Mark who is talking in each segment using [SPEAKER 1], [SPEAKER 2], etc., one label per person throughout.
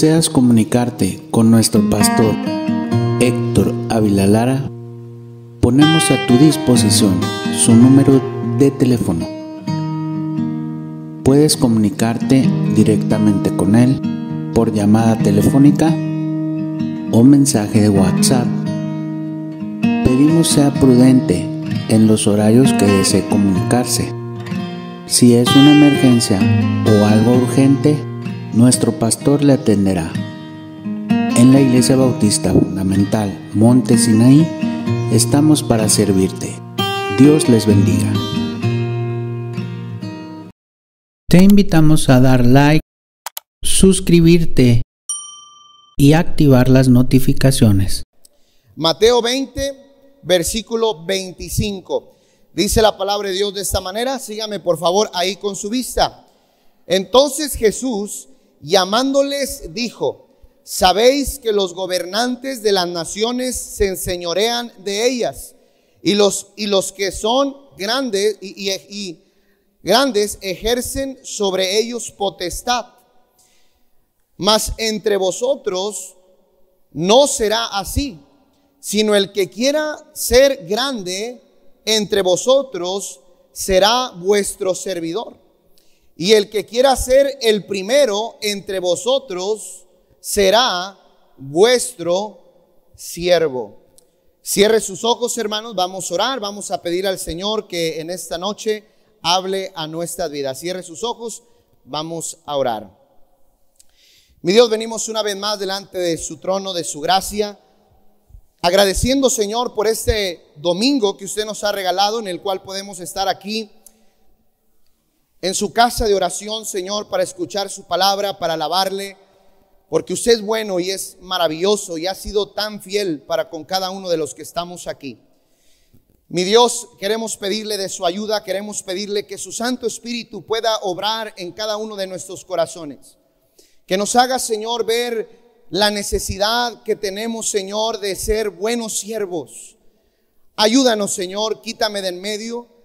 [SPEAKER 1] deseas comunicarte con nuestro pastor Héctor Ávila Lara, ponemos a tu disposición su número de teléfono. Puedes comunicarte directamente con él por llamada telefónica o mensaje de WhatsApp. Pedimos sea prudente en los horarios que desee comunicarse. Si es una emergencia o algo urgente, nuestro pastor le atenderá. En la Iglesia Bautista Fundamental Monte Sinaí estamos para servirte. Dios les bendiga. Te invitamos a dar like, suscribirte y activar las notificaciones.
[SPEAKER 2] Mateo 20, versículo 25. Dice la palabra de Dios de esta manera. Sígame por favor ahí con su vista. Entonces Jesús llamándoles dijo, sabéis que los gobernantes de las naciones se enseñorean de ellas y los, y los que son grandes y, grandes ejercen sobre ellos potestad. Mas entre vosotros no será así, sino el que quiera ser grande entre vosotros será vuestro servidor. Y el que quiera ser el primero entre vosotros será vuestro siervo. Cierre sus ojos, hermanos, vamos a orar, vamos a pedir al Señor que en esta noche hable a nuestras vidas. Cierre sus ojos, vamos a orar. Mi Dios, venimos una vez más delante de su trono, de su gracia, agradeciendo, Señor, por este domingo que usted nos ha regalado, en el cual podemos estar aquí en su casa de oración, Señor, para escuchar su palabra, para alabarle, porque usted es bueno y es maravilloso y ha sido tan fiel para con cada uno de los que estamos aquí. Mi Dios, queremos pedirle de su ayuda, queremos pedirle que su Santo Espíritu pueda obrar en cada uno de nuestros corazones. Que nos haga, Señor, ver la necesidad que tenemos, Señor, de ser buenos siervos. Ayúdanos, Señor, quítame de en medio.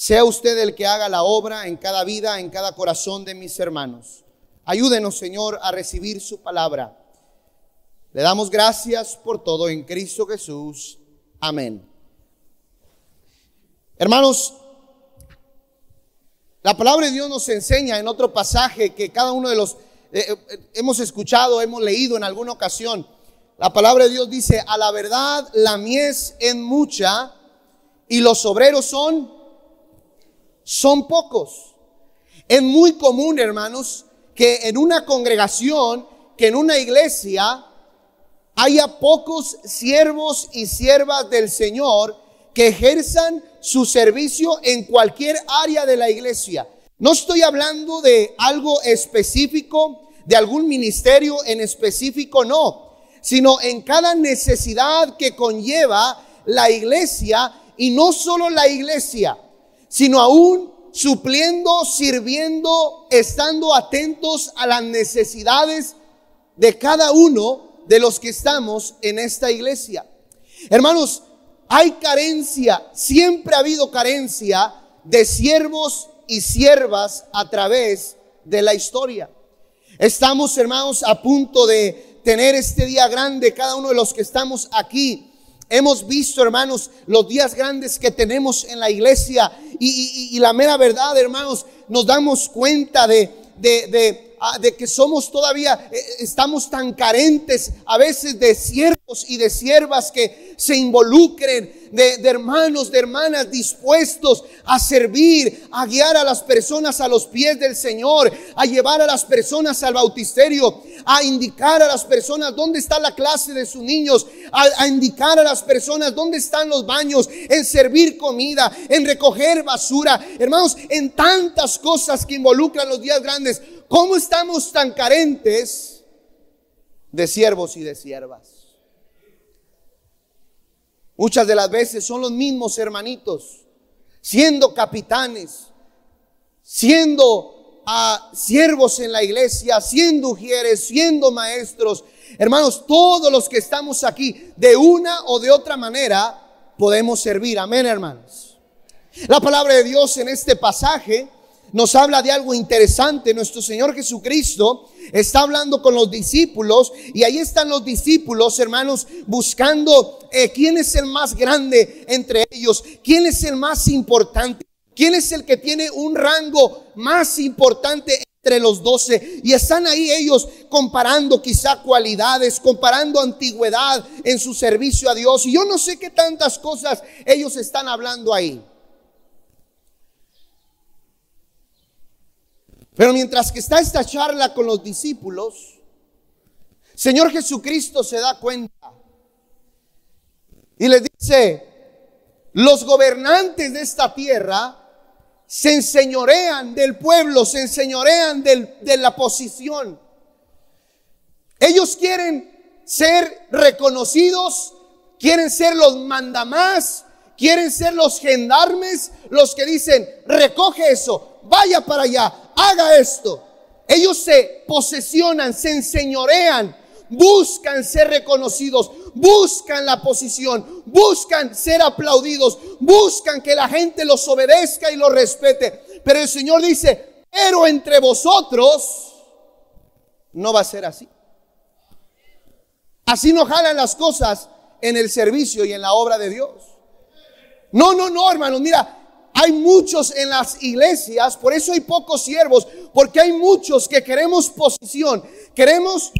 [SPEAKER 2] Sea usted el que haga la obra en cada vida, en cada corazón de mis hermanos. Ayúdenos, Señor, a recibir su palabra. Le damos gracias por todo en Cristo Jesús. Amén. Hermanos, la palabra de Dios nos enseña en otro pasaje que cada uno de los eh, eh, hemos escuchado, hemos leído en alguna ocasión. La palabra de Dios dice, a la verdad la mies en mucha y los obreros son son pocos. Es muy común, hermanos, que en una congregación, que en una iglesia, haya pocos siervos y siervas del Señor que ejerzan su servicio en cualquier área de la iglesia. No estoy hablando de algo específico, de algún ministerio en específico, no, sino en cada necesidad que conlleva la iglesia y no solo la iglesia sino aún supliendo, sirviendo, estando atentos a las necesidades de cada uno de los que estamos en esta iglesia. Hermanos, hay carencia, siempre ha habido carencia de siervos y siervas a través de la historia. Estamos, hermanos, a punto de tener este día grande, cada uno de los que estamos aquí. Hemos visto, hermanos, los días grandes que tenemos en la iglesia y, y, y la mera verdad, hermanos, nos damos cuenta de, de, de, Ah, de que somos todavía, eh, eh, estamos tan carentes a veces de siervos y de siervas que se involucren, de, hermanos, de hermanas dispuestos a servir, a guiar a las personas a los pies del Señor, a llevar a las personas al bautisterio, a indicar a las personas dónde está la clase de sus niños, a, a, indicar a las personas dónde están los baños, en servir comida, en recoger basura, hermanos, en tantas cosas que involucran los días grandes. ¿Cómo estamos tan carentes de siervos y de siervas? Muchas de las veces son los mismos hermanitos, siendo capitanes, siendo ah, siervos en la iglesia, siendo ujieres, siendo maestros. Hermanos, todos los que estamos aquí, de una o de otra manera, podemos servir. Amén, hermanos. La palabra de Dios en este pasaje nos habla de algo interesante. Nuestro Señor Jesucristo está hablando con los discípulos y ahí están los discípulos, hermanos, buscando eh, quién es el más grande entre ellos, quién es el más importante, quién es el que tiene un rango más importante entre los doce. Y están ahí ellos comparando quizá cualidades, comparando antigüedad en su servicio a Dios. Y yo no sé qué tantas cosas ellos están hablando ahí. Pero mientras que está esta charla con los discípulos, Señor Jesucristo se da cuenta y le dice, los gobernantes de esta tierra se enseñorean del pueblo, se enseñorean del, de la posición. Ellos quieren ser reconocidos, quieren ser los mandamás, Quieren ser los gendarmes los que dicen, recoge eso, vaya para allá, haga esto. Ellos se posesionan, se enseñorean, buscan ser reconocidos, buscan la posición, buscan ser aplaudidos, buscan que la gente los obedezca y los respete. Pero el Señor dice, pero entre vosotros no va a ser así. Así no jalan las cosas en el servicio y en la obra de Dios. No, no, no, hermanos. Mira, hay muchos en las iglesias, por eso hay pocos siervos, porque hay muchos que queremos posición, queremos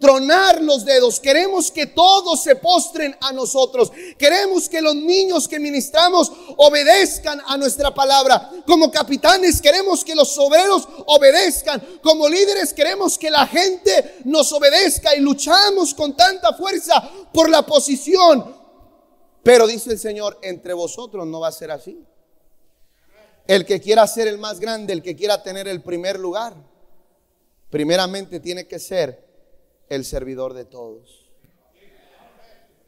[SPEAKER 2] tronar los dedos, queremos que todos se postren a nosotros, queremos que los niños que ministramos obedezcan a nuestra palabra, como capitanes queremos que los obreros obedezcan, como líderes queremos que la gente nos obedezca y luchamos con tanta fuerza por la posición, pero dice el Señor, entre vosotros no va a ser así. El que quiera ser el más grande, el que quiera tener el primer lugar, primeramente tiene que ser el servidor de todos.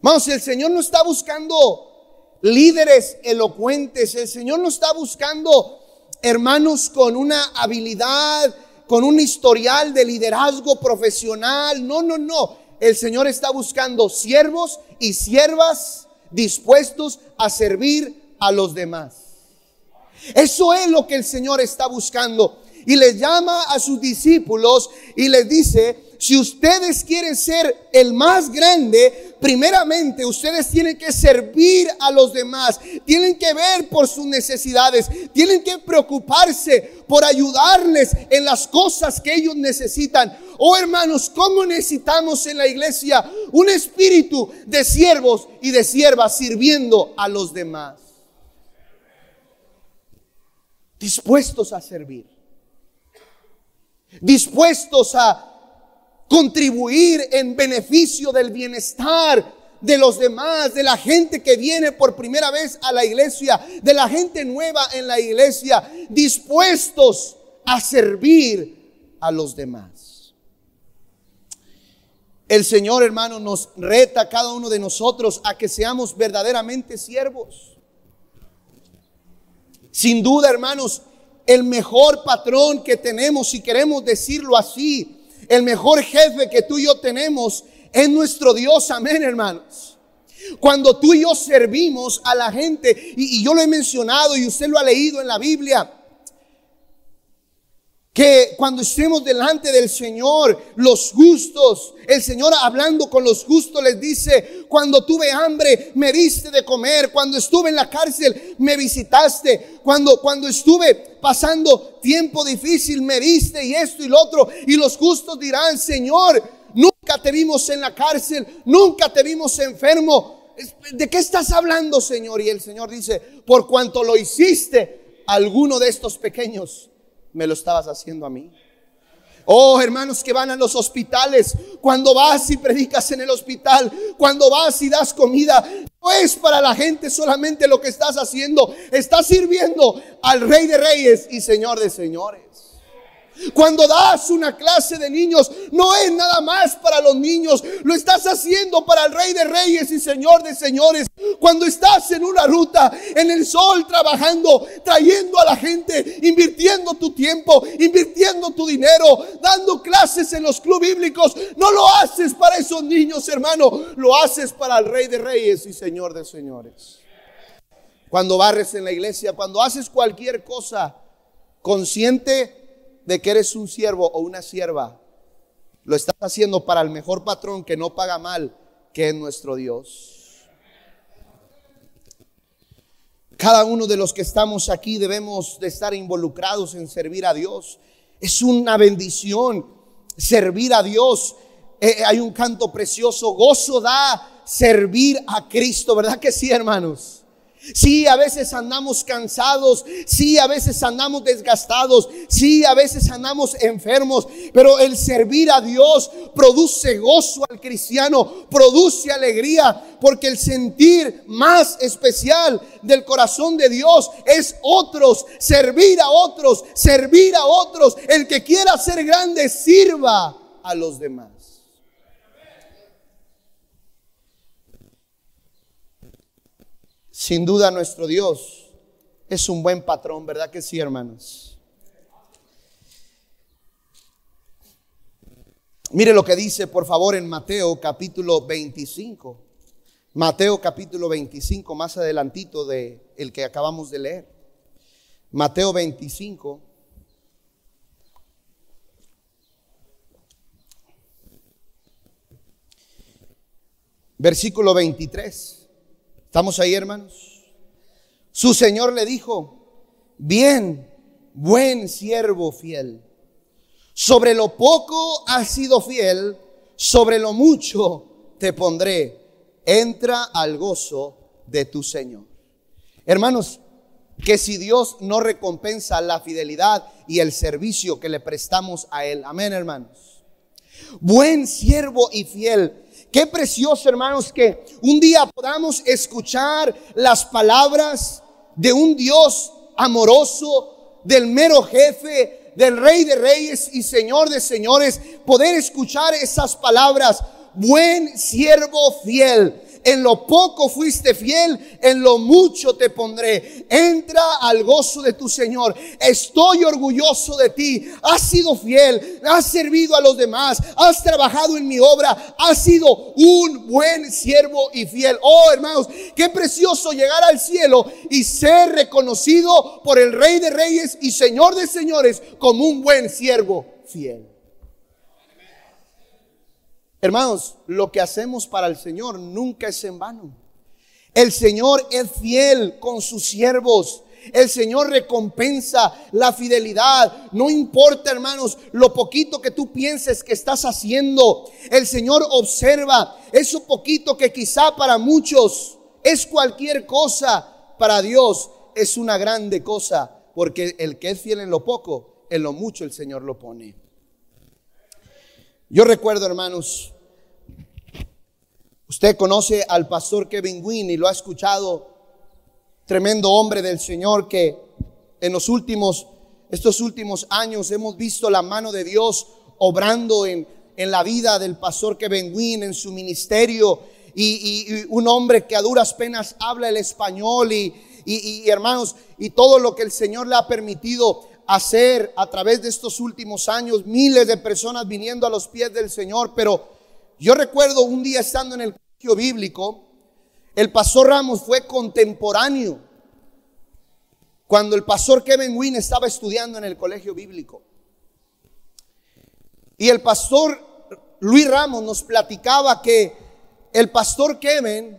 [SPEAKER 2] Vamos, el Señor no está buscando líderes elocuentes, el Señor no está buscando hermanos con una habilidad, con un historial de liderazgo profesional, no, no, no. El Señor está buscando siervos y siervas dispuestos a servir a los demás. Eso es lo que el Señor está buscando. Y le llama a sus discípulos y les dice, si ustedes quieren ser el más grande, primeramente ustedes tienen que servir a los demás, tienen que ver por sus necesidades, tienen que preocuparse por ayudarles en las cosas que ellos necesitan. Oh hermanos, ¿cómo necesitamos en la iglesia un espíritu de siervos y de siervas sirviendo a los demás? Dispuestos a servir, dispuestos a contribuir en beneficio del bienestar de los demás, de la gente que viene por primera vez a la iglesia, de la gente nueva en la iglesia, dispuestos a servir a los demás. El Señor, hermano, nos reta a cada uno de nosotros a que seamos verdaderamente siervos. Sin duda, hermanos, el mejor patrón que tenemos, si queremos decirlo así, el mejor jefe que tú y yo tenemos es nuestro Dios. Amén, hermanos. Cuando tú y yo servimos a la gente, y, y, yo lo he mencionado y usted lo ha leído en la Biblia, que cuando estemos delante del Señor, los justos, el Señor hablando con los justos les dice, cuando tuve hambre me diste de comer, cuando estuve en la cárcel me visitaste, cuando, cuando estuve pasando tiempo difícil me diste y esto y lo otro, y los justos dirán, Señor, nunca te vimos en la cárcel, nunca te vimos enfermo, ¿de qué estás hablando, Señor? Y el Señor dice, por cuanto lo hiciste alguno de estos pequeños me lo estabas haciendo a mí. Oh, hermanos que van a los hospitales, cuando vas y predicas en el hospital, cuando vas y das comida, no es para la gente solamente lo que estás haciendo, estás sirviendo al Rey de Reyes y Señor de Señores. Cuando das una clase de niños, no es nada más para los niños, lo estás haciendo para el Rey de Reyes y Señor de Señores. Cuando estás en una ruta, en el sol, trabajando, trayendo a la gente, invirtiendo tu tiempo, invirtiendo tu dinero, dando clases en los clubes bíblicos, no lo haces para esos niños, hermano, lo haces para el Rey de Reyes y Señor de Señores. Cuando barres en la iglesia, cuando haces cualquier cosa consciente, de que eres un siervo o una sierva, lo estás haciendo para el mejor patrón que no paga mal, que es nuestro Dios. Cada uno de los que estamos aquí debemos de estar involucrados en servir a Dios. Es una bendición servir a Dios. Eh, eh, hay un canto precioso, gozo da servir a Cristo, ¿verdad que sí, hermanos? Sí, a veces andamos cansados, sí, a veces andamos desgastados, sí, a veces andamos enfermos, pero el servir a Dios produce gozo al cristiano, produce alegría, porque el sentir más especial del corazón de Dios es otros, servir a otros, servir a otros. El que quiera ser grande, sirva a los demás. Sin duda nuestro Dios es un buen patrón, ¿verdad que sí, hermanos? Mire lo que dice, por favor, en Mateo capítulo 25. Mateo capítulo 25, más adelantito de el que acabamos de leer. Mateo 25. Versículo 23. ¿Estamos ahí, hermanos? Su Señor le dijo, bien, buen siervo fiel. Sobre lo poco has sido fiel, sobre lo mucho te pondré. Entra al gozo de tu Señor. Hermanos, que si Dios no recompensa la fidelidad y el servicio que le prestamos a Él. Amén, hermanos. Buen siervo y fiel Qué precioso, hermanos, que un día podamos escuchar las palabras de un Dios amoroso, del mero jefe, del rey de reyes y señor de señores. Poder escuchar esas palabras. Buen siervo fiel en lo poco fuiste fiel, en lo mucho te pondré. Entra al gozo de tu Señor. Estoy orgulloso de ti. Has sido fiel, has servido a los demás, has trabajado en mi obra, has sido un buen siervo y fiel. Oh, hermanos, qué precioso llegar al cielo y ser reconocido por el Rey de Reyes y Señor de Señores como un buen siervo fiel. Hermanos, lo que hacemos para el Señor nunca es en vano. El Señor es fiel con sus siervos. El Señor recompensa la fidelidad. No importa, hermanos, lo poquito que tú pienses que estás haciendo. El Señor observa eso poquito que quizá para muchos es cualquier cosa. Para Dios es una grande cosa. Porque el que es fiel en lo poco, en lo mucho el Señor lo pone. Yo recuerdo, hermanos, Usted conoce al pastor Kevin Wynne y lo ha escuchado, tremendo hombre del Señor que en los últimos, estos últimos años hemos visto la mano de Dios obrando en, la vida del pastor Kevin Wynne, en su ministerio, y, un hombre que a duras penas habla el español y, y hermanos, y todo lo que el Señor le ha permitido hacer a través de estos últimos años, miles de personas viniendo a los pies del Señor, pero yo recuerdo un día estando en el colegio bíblico, el pastor Ramos fue contemporáneo cuando el pastor Kevin Wynne estaba estudiando en el colegio bíblico. Y el pastor Luis Ramos nos platicaba que el pastor Kevin,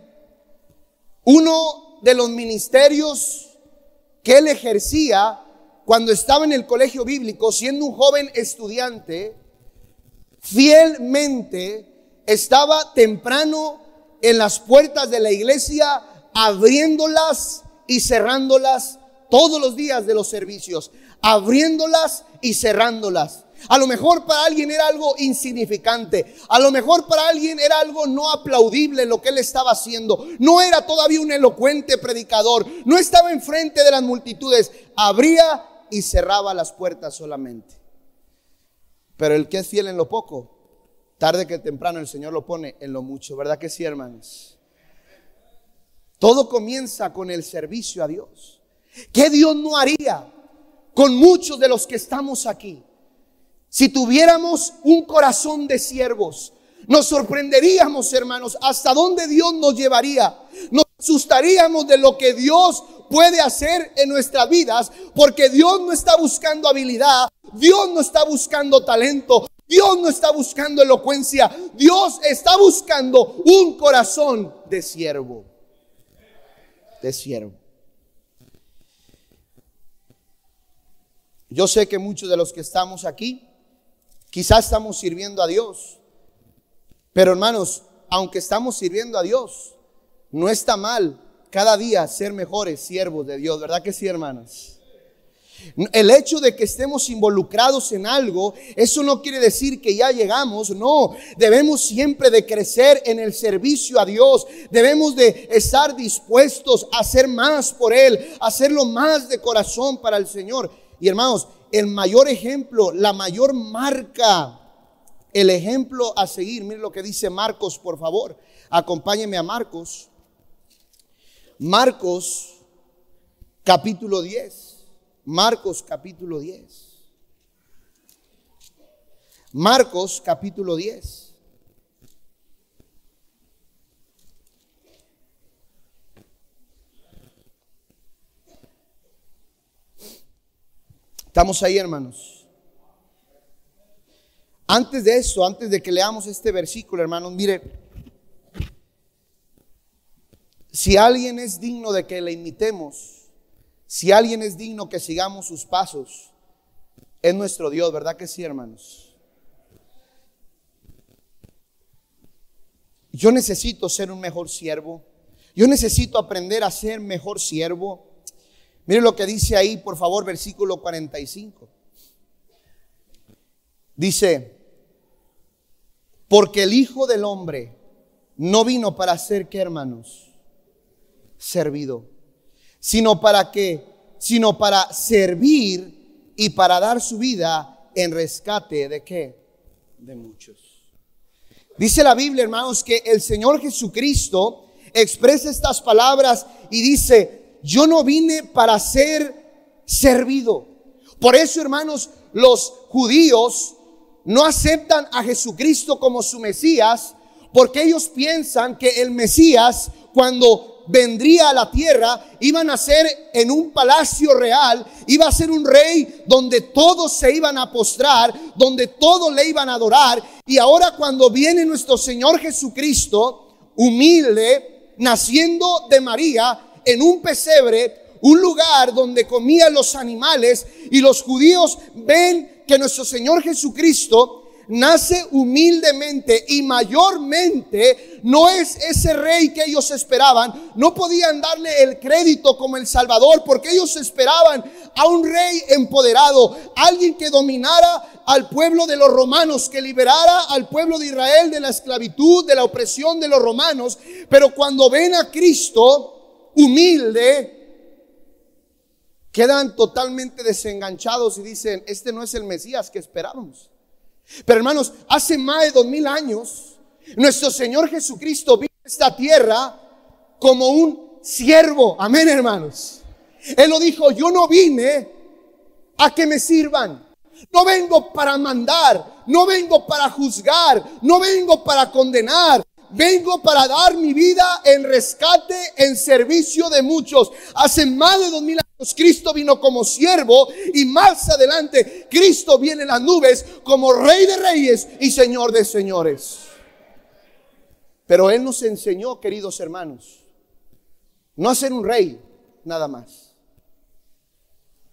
[SPEAKER 2] uno de los ministerios que él ejercía cuando estaba en el colegio bíblico, siendo un joven estudiante, fielmente estaba temprano en las puertas de la iglesia, abriéndolas y cerrándolas todos los días de los servicios, abriéndolas y cerrándolas. A lo mejor para alguien era algo insignificante, a lo mejor para alguien era algo no aplaudible lo que él estaba haciendo. No era todavía un elocuente predicador, no estaba enfrente de las multitudes, abría y cerraba las puertas solamente. Pero el que es fiel en lo poco, Tarde que temprano el Señor lo pone en lo mucho, ¿verdad que sí, hermanos? Todo comienza con el servicio a Dios. ¿Qué Dios no haría con muchos de los que estamos aquí? Si tuviéramos un corazón de siervos, nos sorprenderíamos, hermanos, hasta dónde Dios nos llevaría. Nos asustaríamos de lo que Dios puede hacer en nuestras vidas, porque Dios no está buscando habilidad, Dios no está buscando talento, Dios no está buscando elocuencia, Dios está buscando un corazón de siervo. De siervo. Yo sé que muchos de los que estamos aquí, quizás estamos sirviendo a Dios, pero hermanos, aunque estamos sirviendo a Dios, no está mal cada día ser mejores siervos de Dios, ¿verdad que sí, hermanas? El hecho de que estemos involucrados en algo, eso no quiere decir que ya llegamos, no, debemos siempre de crecer en el servicio a Dios, debemos de estar dispuestos a hacer más por Él, hacerlo más de corazón para el Señor. Y hermanos, el mayor ejemplo, la mayor marca, el ejemplo a seguir, Miren lo que dice Marcos, por favor, acompáñeme a Marcos. Marcos capítulo 10. Marcos capítulo 10. Marcos capítulo 10. Estamos ahí, hermanos. Antes de eso, antes de que leamos este versículo, hermanos, mire, si alguien es digno de que le imitemos, si alguien es digno que sigamos sus pasos, es nuestro Dios, ¿verdad que sí, hermanos? Yo necesito ser un mejor siervo. Yo necesito aprender a ser mejor siervo. Mire lo que dice ahí, por favor, versículo 45. Dice, porque el Hijo del Hombre no vino para ser, que hermanos? Servido sino para que, sino para servir y para dar su vida en rescate de qué? De muchos. Dice la Biblia, hermanos, que el Señor Jesucristo expresa estas palabras y dice, yo no vine para ser servido. Por eso, hermanos, los judíos no aceptan a Jesucristo como su Mesías, porque ellos piensan que el Mesías, cuando vendría a la tierra, iba a nacer en un palacio real, iba a ser un rey donde todos se iban a postrar, donde todos le iban a adorar. Y ahora cuando viene nuestro Señor Jesucristo, humilde, naciendo de María, en un pesebre, un lugar donde comían los animales, y los judíos ven que nuestro Señor Jesucristo nace humildemente y mayormente no es ese rey que ellos esperaban. No podían darle el crédito como el Salvador porque ellos esperaban a un rey empoderado, alguien que dominara al pueblo de los romanos, que liberara al pueblo de Israel de la esclavitud, de la opresión de los romanos. Pero cuando ven a Cristo humilde, quedan totalmente desenganchados y dicen, este no es el Mesías que esperábamos. Pero hermanos, hace más de dos mil años, nuestro Señor Jesucristo vino a esta tierra como un siervo. Amén, hermanos. Él lo dijo, yo no vine a que me sirvan. No vengo para mandar, no vengo para juzgar, no vengo para condenar. Vengo para dar mi vida en rescate, en servicio de muchos. Hace más de dos mil años pues Cristo vino como siervo y más adelante Cristo viene en las nubes como rey de reyes y señor de señores. Pero Él nos enseñó, queridos hermanos, no a ser un rey nada más.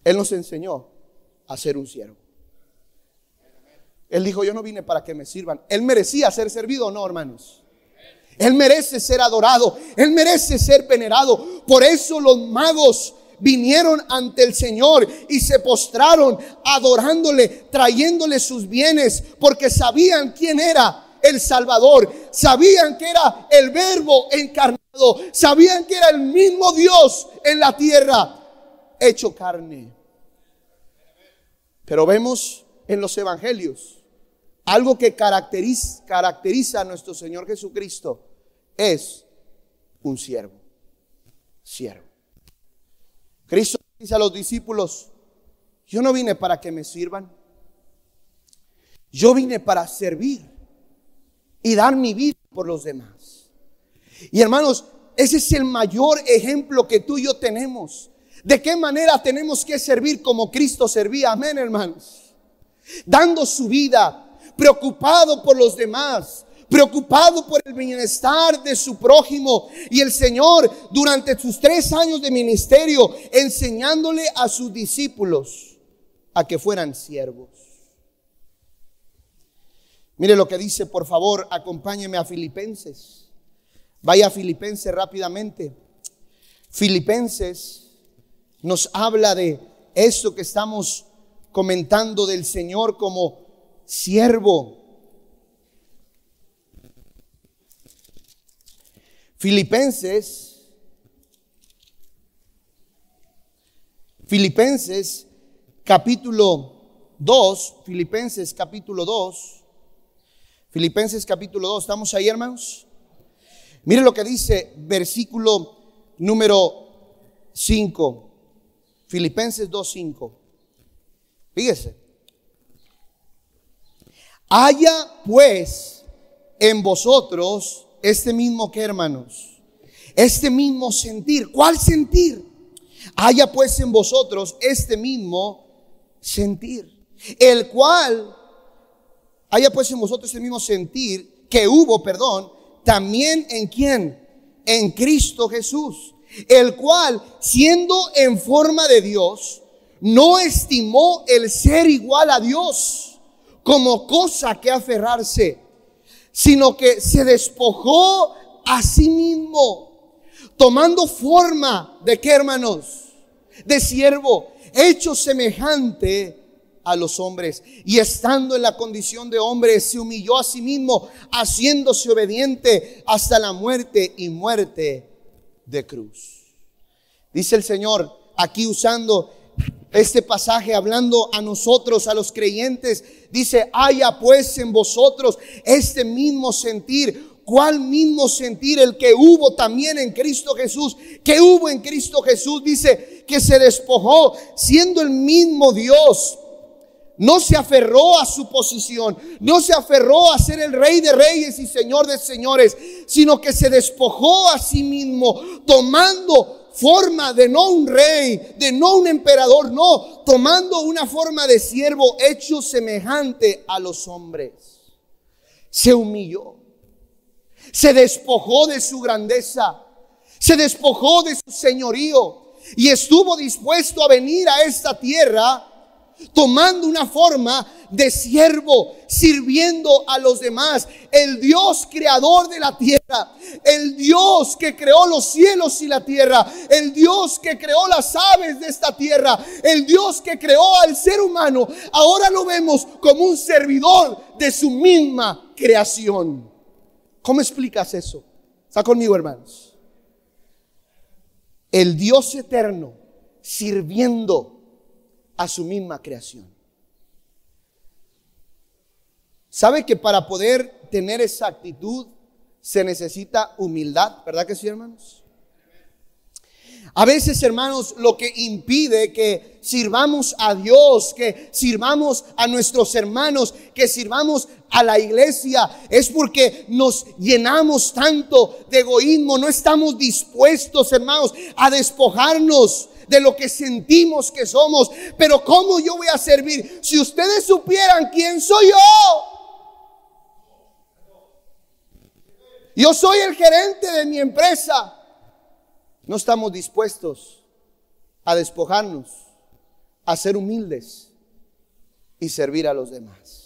[SPEAKER 2] Él nos enseñó a ser un siervo. Él dijo, yo no vine para que me sirvan. Él merecía ser servido no, hermanos. Él merece ser adorado. Él merece ser venerado. Por eso los magos vinieron ante el Señor y se postraron adorándole, trayéndole sus bienes, porque sabían quién era el Salvador, sabían que era el verbo encarnado, sabían que era el mismo Dios en la tierra hecho carne. Pero vemos en los evangelios algo que caracteriza, a nuestro Señor Jesucristo es un siervo. Siervo. Cristo dice a los discípulos, yo no vine para que me sirvan, yo vine para servir y dar mi vida por los demás. Y hermanos, ese es el mayor ejemplo que tú y yo tenemos. ¿De qué manera tenemos que servir como Cristo servía? Amén, hermanos. Dando su vida, preocupado por los demás, preocupado por el bienestar de su prójimo. Y el Señor, durante sus tres años de ministerio, enseñándole a sus discípulos a que fueran siervos. Mire lo que dice, por favor, acompáñeme a Filipenses. Vaya a Filipenses rápidamente. Filipenses nos habla de esto que estamos comentando del Señor como siervo. Filipenses, Filipenses capítulo 2, Filipenses capítulo 2, Filipenses capítulo 2, ¿estamos ahí hermanos? Mire lo que dice versículo número 5, Filipenses 2.5. Fíjese. Haya pues en vosotros este mismo que hermanos, este mismo sentir. ¿Cuál sentir? Haya pues en vosotros este mismo sentir, el cual haya pues en vosotros este mismo sentir que hubo, perdón, también en quién? En Cristo Jesús, el cual, siendo en forma de Dios, no estimó el ser igual a Dios como cosa que aferrarse, sino que se despojó a sí mismo, tomando forma de qué hermanos, de siervo, hecho semejante a los hombres. Y estando en la condición de hombre, se humilló a sí mismo, haciéndose obediente hasta la muerte y muerte de cruz. Dice el Señor, aquí usando este pasaje hablando a nosotros, a los creyentes, dice, haya pues en vosotros este mismo sentir. ¿Cuál mismo sentir el que hubo también en Cristo Jesús? Que hubo en Cristo Jesús, dice, que se despojó siendo el mismo Dios. No se aferró a su posición, no se aferró a ser el rey de reyes y señor de señores, sino que se despojó a sí mismo, tomando forma de no un rey, de no un emperador, no, tomando una forma de siervo hecho semejante a los hombres. Se humilló, se despojó de su grandeza, se despojó de su señorío y estuvo dispuesto a venir a esta tierra tomando una forma de siervo, sirviendo a los demás. El Dios creador de la tierra, el Dios que creó los cielos y la tierra, el Dios que creó las aves de esta tierra, el Dios que creó al ser humano, ahora lo vemos como un servidor de su misma creación. ¿Cómo explicas eso? Está conmigo, hermanos. El Dios eterno sirviendo a su misma creación. ¿Sabe que para poder tener esa actitud se necesita humildad? ¿Verdad que sí, hermanos? A veces, hermanos, lo que impide que sirvamos a Dios, que sirvamos a nuestros hermanos, que sirvamos a la iglesia, es porque nos llenamos tanto de egoísmo, no estamos dispuestos, hermanos, a despojarnos de lo que sentimos que somos. Pero ¿cómo yo voy a servir? Si ustedes supieran quién soy yo. Yo soy el gerente de mi empresa. No estamos dispuestos a despojarnos, a ser humildes y servir a los demás.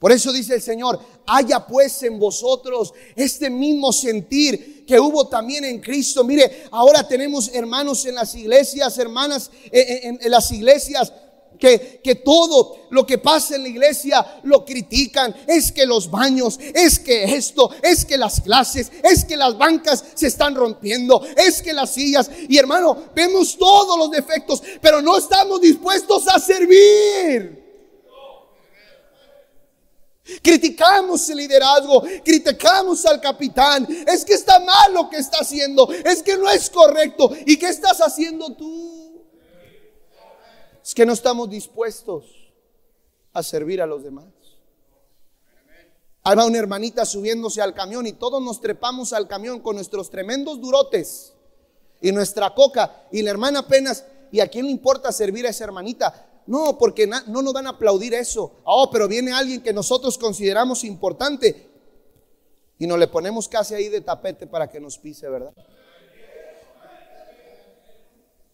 [SPEAKER 2] Por eso dice el Señor, haya pues en vosotros este mismo sentir que hubo también en Cristo. Mire, ahora tenemos hermanos en las iglesias, hermanas en, las iglesias, que, que, todo lo que pasa en la iglesia lo critican. Es que los baños, es que esto, es que las clases, es que las bancas se están rompiendo, es que las sillas. Y hermano, vemos todos los defectos, pero no estamos dispuestos a servir. Criticamos el liderazgo, criticamos al capitán. Es que está mal lo que está haciendo, es que no es correcto. ¿Y qué estás haciendo tú? Es que no estamos dispuestos a servir a los demás. Ahí una hermanita subiéndose al camión y todos nos trepamos al camión con nuestros tremendos durotes y nuestra coca. Y la hermana apenas, ¿y a quién le importa servir a esa hermanita? No, porque no nos van a aplaudir eso. Oh, pero viene alguien que nosotros consideramos importante y nos le ponemos casi ahí de tapete para que nos pise, ¿verdad?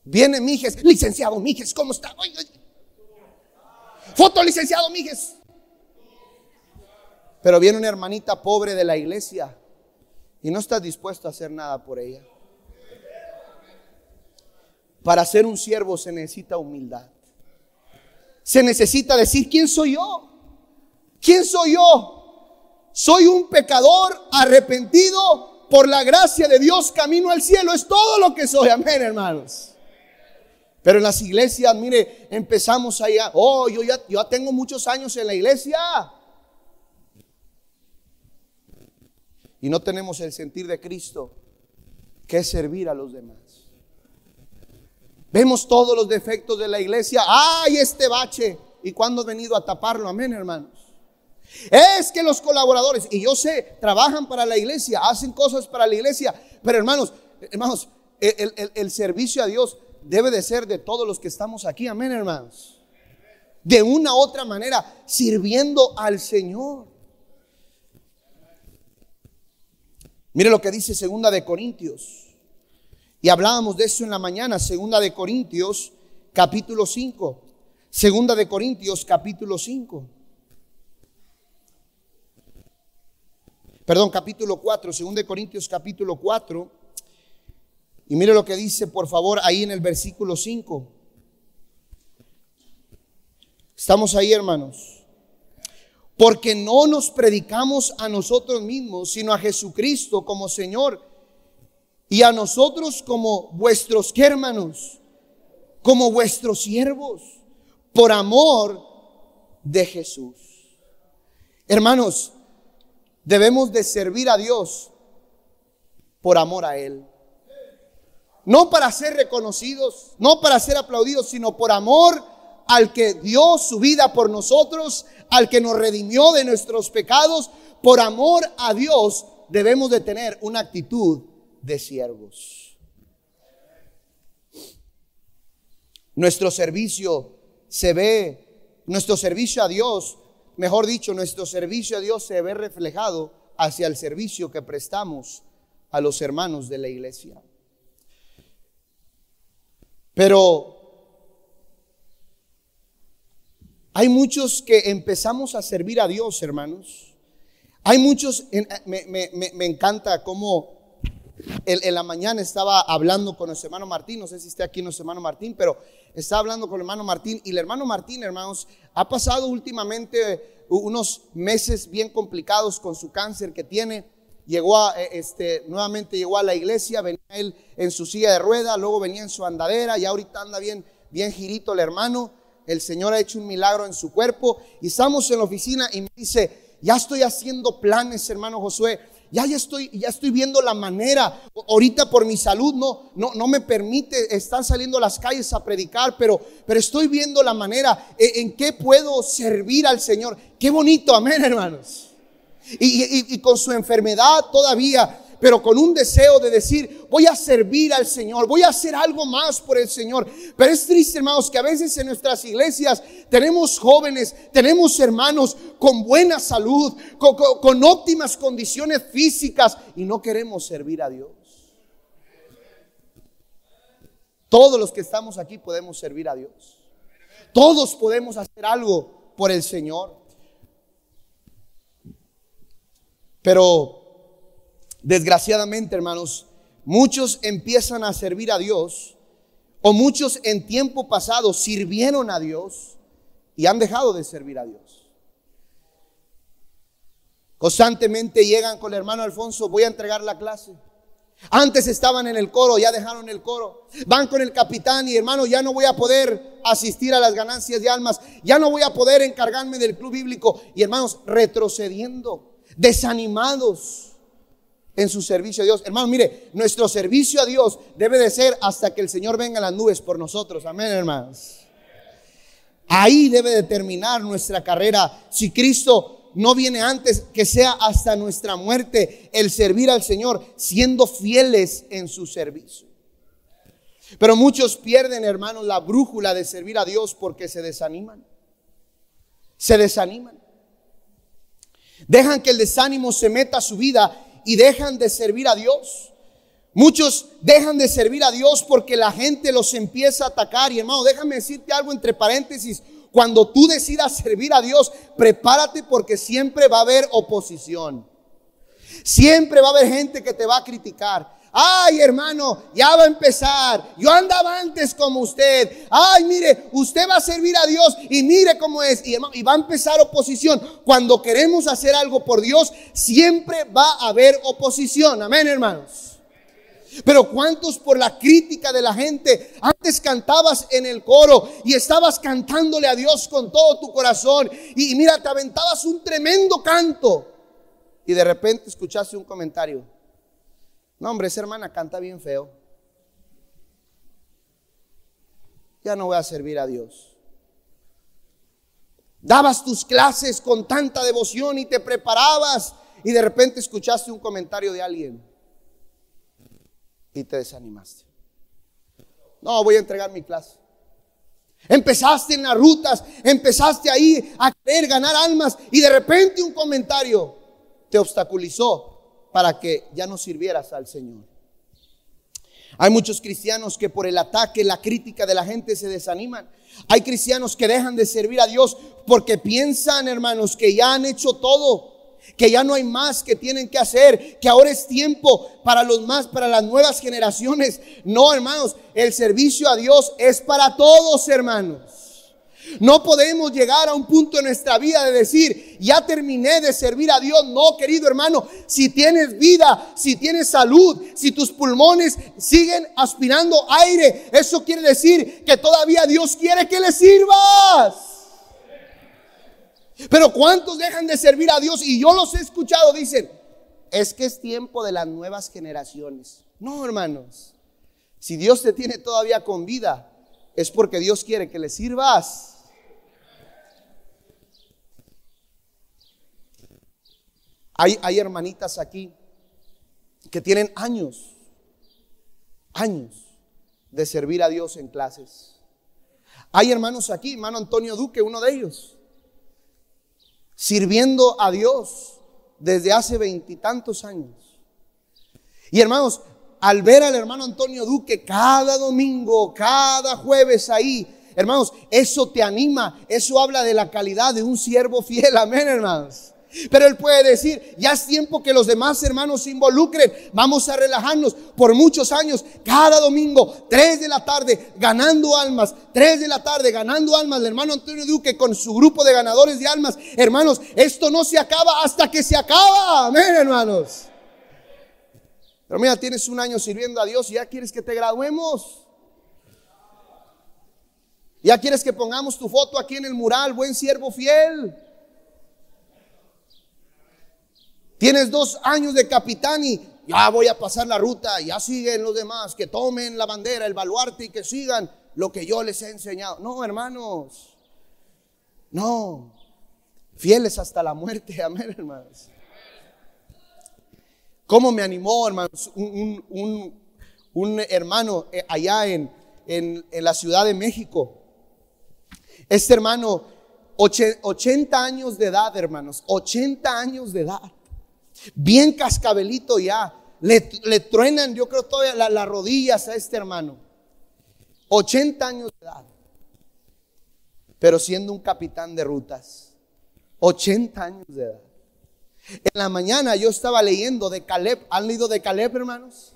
[SPEAKER 2] Viene Mijes, licenciado Miges ¿cómo está? Foto, licenciado Mijes. Pero viene una hermanita pobre de la iglesia y no estás dispuesto a hacer nada por ella. Para ser un siervo se necesita humildad se necesita decir, ¿quién soy yo? ¿Quién soy yo? Soy un pecador arrepentido por la gracia de Dios, camino al cielo. Es todo lo que soy, amén, hermanos. Pero en las iglesias, mire, empezamos allá. Oh, yo ya, yo tengo muchos años en la iglesia. Y no tenemos el sentir de Cristo, que es servir a los demás. Vemos todos los defectos de la iglesia. ¡Ay, este bache! ¿Y cuándo ha venido a taparlo? Amén, hermanos. Es que los colaboradores, y yo sé, trabajan para la iglesia, hacen cosas para la iglesia, pero hermanos, hermanos, el, servicio a Dios debe de ser de todos los que estamos aquí, amén, hermanos. De una u otra manera, sirviendo al Señor. Mire lo que dice Segunda de Corintios y hablábamos de eso en la mañana, segunda de Corintios capítulo 5. Segunda de Corintios capítulo 5. Perdón, capítulo 4, segunda de Corintios capítulo 4. Y mire lo que dice, por favor, ahí en el versículo 5. Estamos ahí, hermanos. Porque no nos predicamos a nosotros mismos, sino a Jesucristo como Señor y a nosotros como vuestros hermanos, como vuestros siervos, por amor de Jesús. Hermanos, debemos de servir a Dios por amor a Él. No para ser reconocidos, no para ser aplaudidos, sino por amor al que dio su vida por nosotros, al que nos redimió de nuestros pecados. Por amor a Dios debemos de tener una actitud de siervos. Nuestro servicio se ve, nuestro servicio a Dios, mejor dicho, nuestro servicio a Dios se ve reflejado hacia el servicio que prestamos a los hermanos de la iglesia. Pero hay muchos que empezamos a servir a Dios, hermanos. Hay muchos, me, me encanta cómo en la mañana estaba hablando con el hermano Martín, no sé si está aquí nuestro hermano Martín, pero estaba hablando con el hermano Martín y el hermano Martín, hermanos, ha pasado últimamente unos meses bien complicados con su cáncer que tiene. Llegó a, eh, este, nuevamente llegó a la iglesia, venía él en su silla de rueda, luego venía en su andadera y ahorita anda bien, bien girito el hermano. El Señor ha hecho un milagro en su cuerpo y estamos en la oficina y me dice, ya estoy haciendo planes, hermano Josué, ya, estoy, ya estoy viendo la manera. Ahorita por mi salud no, no, no me permite estar saliendo a las calles a predicar, pero, pero estoy viendo la manera e, en, que puedo servir al Señor. Qué bonito, amén, hermanos. y con su enfermedad todavía pero con un deseo de decir, voy a servir al Señor, voy a hacer algo más por el Señor. Pero es triste, hermanos, que a veces en nuestras iglesias tenemos jóvenes, tenemos hermanos con buena salud, con, óptimas condiciones físicas y no queremos servir a Dios. Todos los que estamos aquí podemos servir a Dios. Todos podemos hacer algo por el Señor. Pero Desgraciadamente, hermanos, muchos empiezan a servir a Dios o muchos en tiempo pasado sirvieron a Dios y han dejado de servir a Dios. Constantemente llegan con el hermano Alfonso, voy a entregar la clase. Antes estaban en el coro, ya dejaron el coro. Van con el capitán y hermano, ya no voy a poder asistir a las ganancias de almas, ya no voy a poder encargarme del club bíblico. Y hermanos, retrocediendo, desanimados en su servicio a Dios. Hermano, mire, nuestro servicio a Dios debe de ser hasta que el Señor venga a las nubes por nosotros. Amén, hermanos. Ahí debe de terminar nuestra carrera. Si Cristo no viene antes, que sea hasta nuestra muerte el servir al Señor, siendo fieles en su servicio. Pero muchos pierden, hermanos, la brújula de servir a Dios porque se desaniman. Se desaniman. Dejan que el desánimo se meta a su vida y dejan de servir a Dios. Muchos dejan de servir a Dios porque la gente los empieza a atacar. Y hermano, déjame decirte algo entre paréntesis. Cuando tú decidas servir a Dios, prepárate porque siempre va a haber oposición. Siempre va a haber gente que te va a criticar ay hermano, ya va a empezar, yo andaba antes como usted, ay mire, usted va a servir a Dios y mire cómo es, y, va a empezar oposición. Cuando queremos hacer algo por Dios, siempre va a haber oposición, amén hermanos. Pero cuántos por la crítica de la gente, antes cantabas en el coro y estabas cantándole a Dios con todo tu corazón y, y mira, te aventabas un tremendo canto y de repente escuchaste un comentario. No, hombre, esa hermana canta bien feo. Ya no voy a servir a Dios. Dabas tus clases con tanta devoción y te preparabas y de repente escuchaste un comentario de alguien y te desanimaste. No, voy a entregar mi clase. Empezaste en las rutas, empezaste ahí a querer ganar almas y de repente un comentario te obstaculizó para que ya no sirvieras al Señor. Hay muchos cristianos que por el ataque, la crítica de la gente se desaniman. Hay cristianos que dejan de servir a Dios porque piensan, hermanos, que ya han hecho todo que ya no hay más que tienen que hacer, que ahora es tiempo para los más, para las nuevas generaciones. No, hermanos, el servicio a Dios es para todos, hermanos. No podemos llegar a un punto en nuestra vida de decir, ya terminé de servir a Dios. No, querido hermano, si tienes vida, si tienes salud, si tus pulmones siguen aspirando aire, eso quiere decir que todavía Dios quiere que le sirvas. Pero ¿cuántos dejan de servir a Dios? Y yo los he escuchado, dicen, es que es tiempo de las nuevas generaciones. No, hermanos, si Dios te tiene todavía con vida, es porque Dios quiere que le sirvas. Hay, hermanitas aquí que tienen años, años de servir a Dios en clases. Hay hermanos aquí, hermano Antonio Duque, uno de ellos, sirviendo a Dios desde hace veintitantos años. Y hermanos, al ver al hermano Antonio Duque cada domingo, cada jueves ahí, hermanos, eso te anima, eso habla de la calidad de un siervo fiel, amén, hermanos. Pero él puede decir, ya es tiempo que los demás hermanos se involucren, vamos a relajarnos por muchos años, cada domingo, 3 de la tarde, ganando almas, 3 de la tarde, ganando almas, el hermano Antonio Duque con su grupo de ganadores de almas, hermanos, esto no se acaba hasta que se acaba, amén hermanos. Pero mira, tienes un año sirviendo a Dios y ya quieres que te graduemos. Ya quieres que pongamos tu foto aquí en el mural, buen siervo fiel. Tienes dos años de capitán y ya voy a pasar la ruta, ya siguen los demás, que tomen la bandera, el baluarte y que sigan lo que yo les he enseñado. No, hermanos, no, fieles hasta la muerte, amén, hermanos. ¿Cómo me animó, hermanos, un, hermano eh, allá en, la Ciudad de México? Este hermano, 80 años de edad, hermanos, 80 años de edad bien cascabelito ya. Le, truenan, yo creo, todavía las rodillas a este hermano. 80 años de edad. Pero siendo un capitán de rutas. 80 años de edad. En la mañana yo estaba leyendo de Caleb. ¿Han leído de Caleb, hermanos?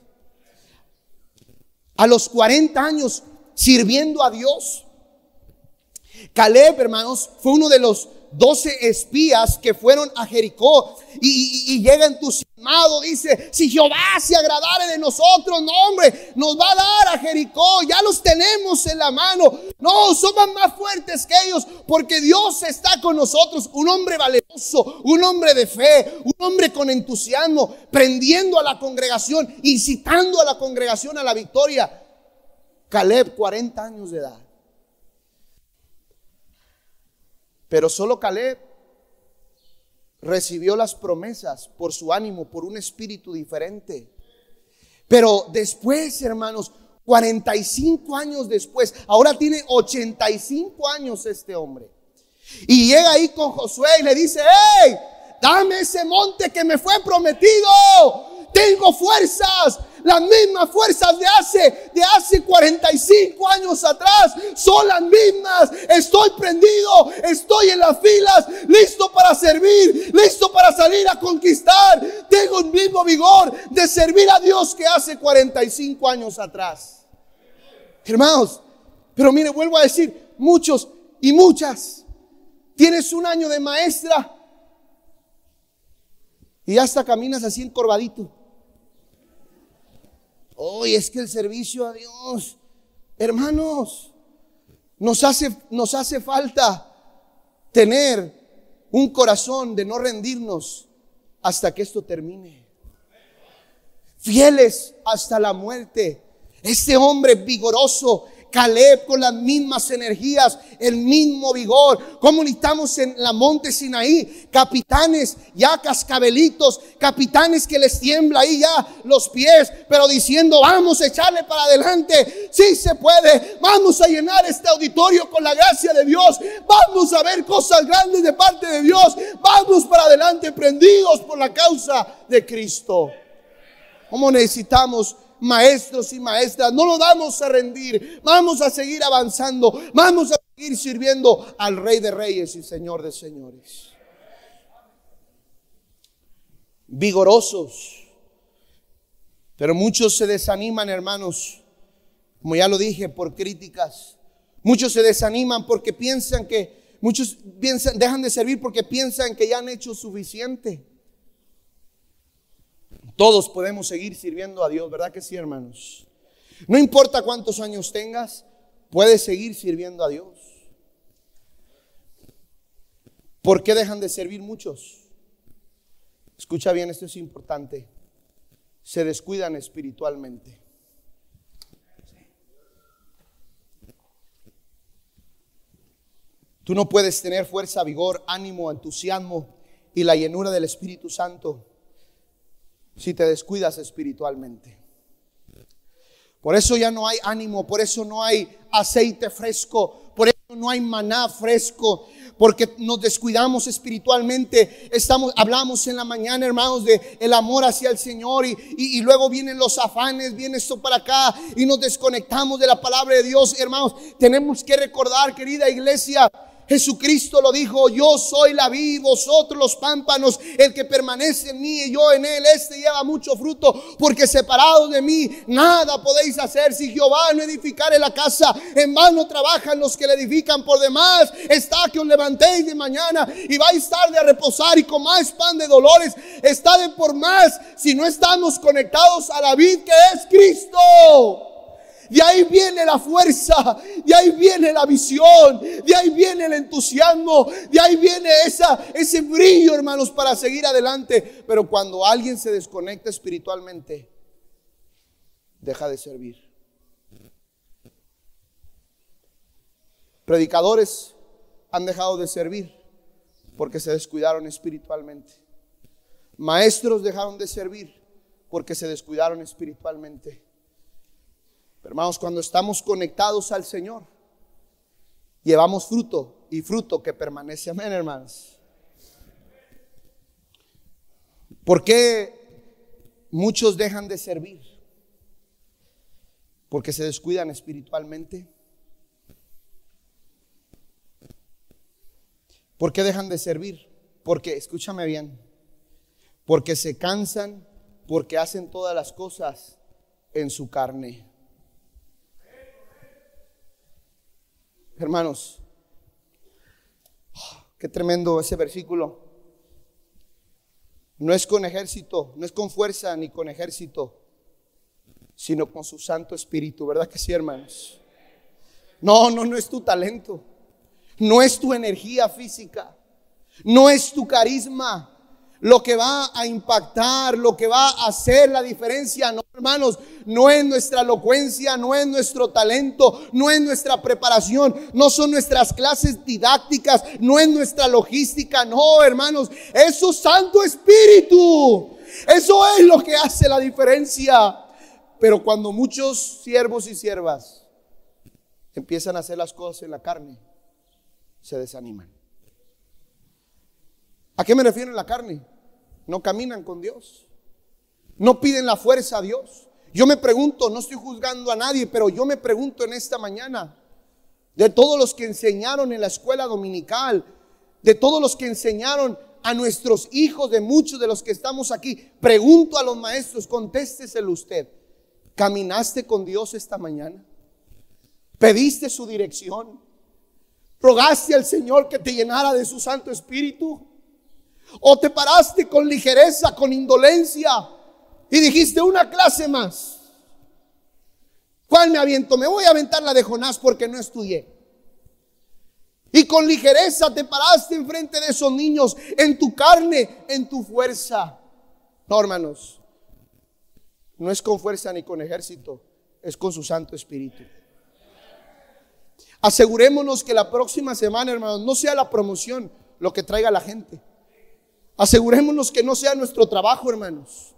[SPEAKER 2] A los 40 años sirviendo a Dios. Caleb, hermanos, fue uno de los 12 espías que fueron a Jericó y, y llega entusiasmado, dice, si Jehová se agradare de nosotros, no hombre, nos va a dar a Jericó, ya los tenemos en la mano, no, somos más fuertes que ellos, porque Dios está con nosotros, un hombre valeroso, un hombre de fe, un hombre con entusiasmo, prendiendo a la congregación, incitando a la congregación a la victoria. Caleb, 40 años de edad. Pero solo Caleb recibió las promesas por su ánimo, por un espíritu diferente. Pero después, hermanos, 45 años después, ahora tiene 85 años este hombre. Y llega ahí con Josué y le dice, hey, dame ese monte que me fue prometido, tengo fuerzas, las mismas fuerzas de hace, de hace 45 años atrás, son las mismas. Estoy prendido, estoy en las filas, listo para servir, listo para salir a conquistar. Tengo el mismo vigor de servir a Dios que hace 45 años atrás. Hermanos, pero mire, vuelvo a decir, muchos y muchas, tienes un año de maestra y hasta caminas así encorvadito hoy es que el servicio a Dios, hermanos, nos hace, nos hace falta tener un corazón de no rendirnos hasta que esto termine. Fieles hasta la muerte. Este hombre vigoroso, Caleb con las mismas energías, el mismo vigor. Como necesitamos en la monte Sinaí, capitanes ya cascabelitos, capitanes que les tiembla ahí ya los pies, pero diciendo, vamos a echarle para adelante, si sí se puede, vamos a llenar este auditorio con la gracia de Dios, vamos a ver cosas grandes de parte de Dios, vamos para adelante prendidos por la causa de Cristo. ¿Cómo necesitamos? maestros y maestras. No nos vamos a rendir, vamos a seguir avanzando, vamos a seguir sirviendo al Rey de Reyes y Señor de Señores. Vigorosos. Pero muchos se desaniman, hermanos, como ya lo dije, por críticas. Muchos se desaniman porque piensan que, muchos piensan, dejan de servir porque piensan que ya han hecho suficiente. Todos podemos seguir sirviendo a Dios, ¿verdad que sí, hermanos? No importa cuántos años tengas, puedes seguir sirviendo a Dios. ¿Por qué dejan de servir muchos? Escucha bien, esto es importante. Se descuidan espiritualmente. Tú no puedes tener fuerza, vigor, ánimo, entusiasmo y la llenura del Espíritu Santo si te descuidas espiritualmente. Por eso ya no hay ánimo, por eso no hay aceite fresco, por eso no hay maná fresco, porque nos descuidamos espiritualmente. Estamos, hablamos en la mañana, hermanos, de el amor hacia el Señor y, y, luego vienen los afanes, viene esto para acá y nos desconectamos de la palabra de Dios, hermanos. Tenemos que recordar, querida iglesia, Jesucristo lo dijo, yo soy la vid, vosotros los pámpanos, el que permanece en mí y yo en él, este lleva mucho fruto, porque separados de mí nada podéis hacer. Si Jehová no edificare la casa, en vano trabajan los que la edifican. Por demás, está que os levantéis de mañana y vais tarde a reposar y comáis pan de dolores. Está de por más si no estamos conectados a la vid que es Cristo. De ahí viene la fuerza, de ahí viene la visión, de ahí viene el entusiasmo, de ahí viene ese brillo, hermanos, para seguir adelante. Pero cuando alguien se desconecta espiritualmente, deja de servir. Predicadores han dejado de servir porque se descuidaron espiritualmente. Maestros dejaron de servir porque se descuidaron espiritualmente hermanos, cuando estamos conectados al Señor, llevamos fruto y fruto que permanece. Amén, hermanos. ¿Por qué muchos dejan de servir? Porque se descuidan espiritualmente. ¿Por qué dejan de servir? Porque, escúchame bien, porque se cansan, porque hacen todas las cosas en su carne. hermanos. Qué tremendo ese versículo. No es con ejército, no es con fuerza ni con ejército, sino con su Santo Espíritu, ¿verdad que sí, hermanos? No, no, no es tu talento, no es tu energía física, no es tu carisma, lo que va a impactar, lo que va a hacer la diferencia, no hermanos, no es nuestra elocuencia, no es nuestro talento, no es nuestra preparación, no son nuestras clases didácticas, no es nuestra logística, no hermanos, es Santo Espíritu. Eso es lo que hace la diferencia. Pero cuando muchos siervos y siervas empiezan a hacer las cosas en la carne, se desaniman. ¿A qué me refiero en la carne? No caminan con Dios. No piden la fuerza a Dios. Yo me pregunto, no estoy juzgando a nadie, pero yo me pregunto en esta mañana, de todos los que enseñaron en la escuela dominical, de todos los que enseñaron a nuestros hijos, de muchos de los que estamos aquí, pregunto a los maestros, contésteselo usted. ¿Caminaste con Dios esta mañana? ¿Pediste su dirección? ¿Rogaste al Señor que te llenara de su Santo Espíritu? O te paraste con ligereza, con indolencia y dijiste una clase más. ¿Cuál me aviento? Me voy a aventar la de Jonás porque no estudié. Y con ligereza te paraste enfrente de esos niños, en tu carne, en tu fuerza. No, hermanos, no es con fuerza ni con ejército, es con su Santo Espíritu. Asegurémonos que la próxima semana, hermanos, no sea la promoción lo que traiga a la gente. Asegurémonos que no sea nuestro trabajo, hermanos.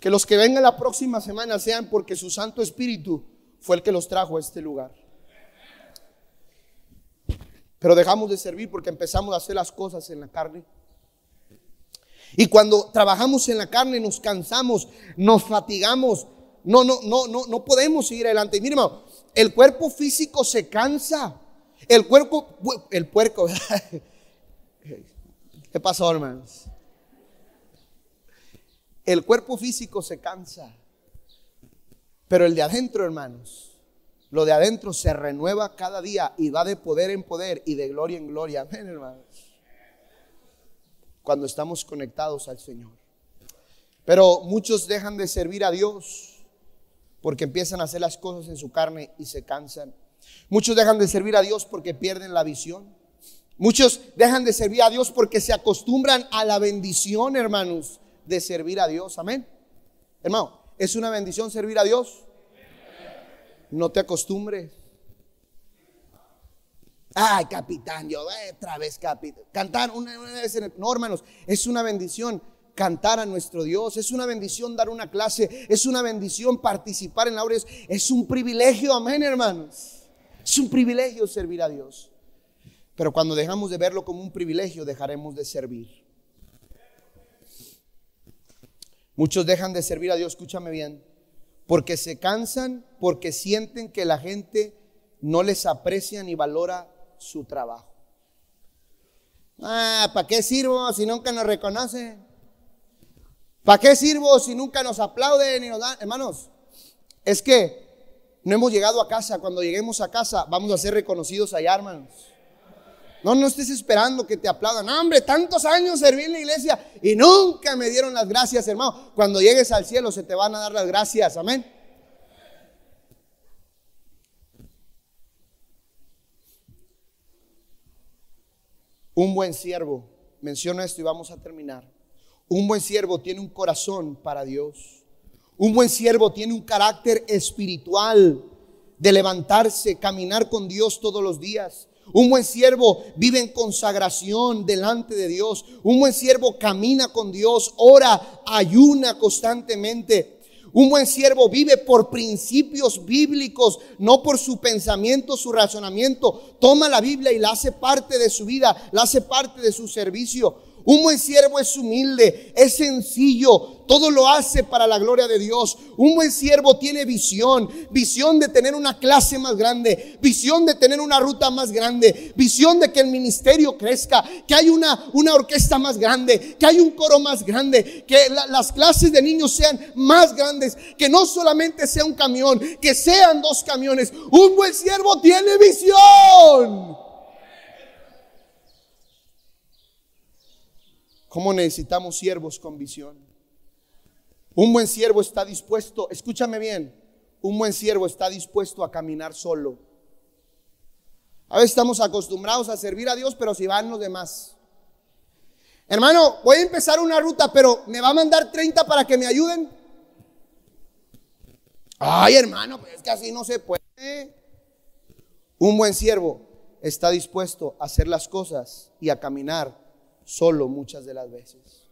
[SPEAKER 2] Que los que vengan la próxima semana sean porque su Santo Espíritu fue el que los trajo a este lugar. Pero dejamos de servir porque empezamos a hacer las cosas en la carne. Y cuando trabajamos en la carne nos cansamos, nos fatigamos. No, no, no, no, no podemos seguir adelante. Mira, hermano, el cuerpo físico se cansa. El cuerpo, el puerco, ¿Qué pasó, hermanos? El cuerpo físico se cansa, pero el de adentro, hermanos, lo de adentro se renueva cada día y va de poder en poder y de gloria en gloria. Amén, hermanos. Cuando estamos conectados al Señor. Pero muchos dejan de servir a Dios porque empiezan a hacer las cosas en su carne y se cansan. Muchos dejan de servir a Dios porque pierden la visión. Muchos dejan de servir a Dios porque se acostumbran a la bendición, hermanos, de servir a Dios. Amén. Hermano, ¿es una bendición servir a Dios? No te acostumbres. Ay, capitán, yo otra vez, capitán. Cantar una, vez en el... No, hermanos, es una bendición cantar a nuestro Dios. Es una bendición dar una clase. Es una bendición participar en la obra Es un privilegio, amén, hermanos. Es un privilegio servir a Dios. Pero cuando dejamos de verlo como un privilegio, dejaremos de servir. Muchos dejan de servir a Dios, escúchame bien, porque se cansan, porque sienten que la gente no les aprecia ni valora su trabajo. Ah, ¿para qué sirvo si nunca nos reconocen? ¿Para qué sirvo si nunca nos aplauden y nos dan? Hermanos, es que no hemos llegado a casa. Cuando lleguemos a casa, vamos a ser reconocidos allá, hermanos. No, no estés esperando que te aplaudan. Hombre, tantos años serví en la iglesia y nunca me dieron las gracias, hermano. Cuando llegues al cielo se te van a dar las gracias. Amén. Un buen siervo, menciono esto y vamos a terminar. Un buen siervo tiene un corazón para Dios. Un buen siervo tiene un carácter espiritual de levantarse, caminar con Dios todos los días. Un buen siervo vive en consagración delante de Dios. Un buen siervo camina con Dios, ora, ayuna constantemente. Un buen siervo vive por principios bíblicos, no por su pensamiento, su razonamiento. Toma la Biblia y la hace parte de su vida, la hace parte de su servicio. Un buen siervo es humilde, es sencillo, todo lo hace para la gloria de Dios. Un buen siervo tiene visión, visión de tener una clase más grande, visión de tener una ruta más grande, visión de que el ministerio crezca, que hay una, una orquesta más grande, que hay un coro más grande, que las clases de niños sean más grandes, que no solamente sea un camión, que sean dos camiones. Un buen siervo tiene visión. ¿Cómo necesitamos siervos con visión? Un buen siervo está dispuesto, escúchame bien, un buen siervo está dispuesto a caminar solo. A veces estamos acostumbrados a servir a Dios, pero si van los demás. Hermano, voy a empezar una ruta, pero me va a mandar 30 para que me ayuden. Ay, hermano, pues es que así no se puede. Un buen siervo está dispuesto a hacer las cosas y a caminar solo muchas de las veces.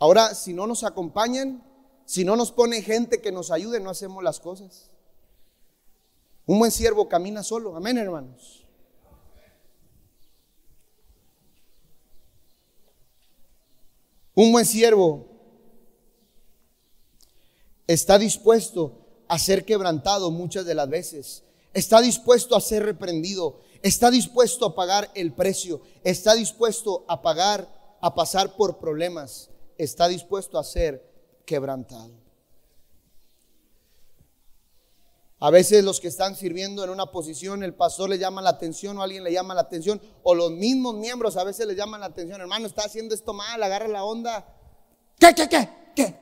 [SPEAKER 2] Ahora, si no nos acompañan, si no nos pone gente que nos ayude, no hacemos las cosas. Un buen siervo camina solo. Amén, hermanos. Un buen siervo está dispuesto a ser quebrantado muchas de las veces está dispuesto a ser reprendido, está dispuesto a pagar el precio, está dispuesto a pagar, a pasar por problemas, está dispuesto a ser quebrantado. A veces los que están sirviendo en una posición, el pastor le llama la atención o alguien le llama la atención, o los mismos miembros a veces le llaman la atención, hermano, está haciendo esto mal, agarra la onda. ¿Qué, qué, qué? ¿Qué?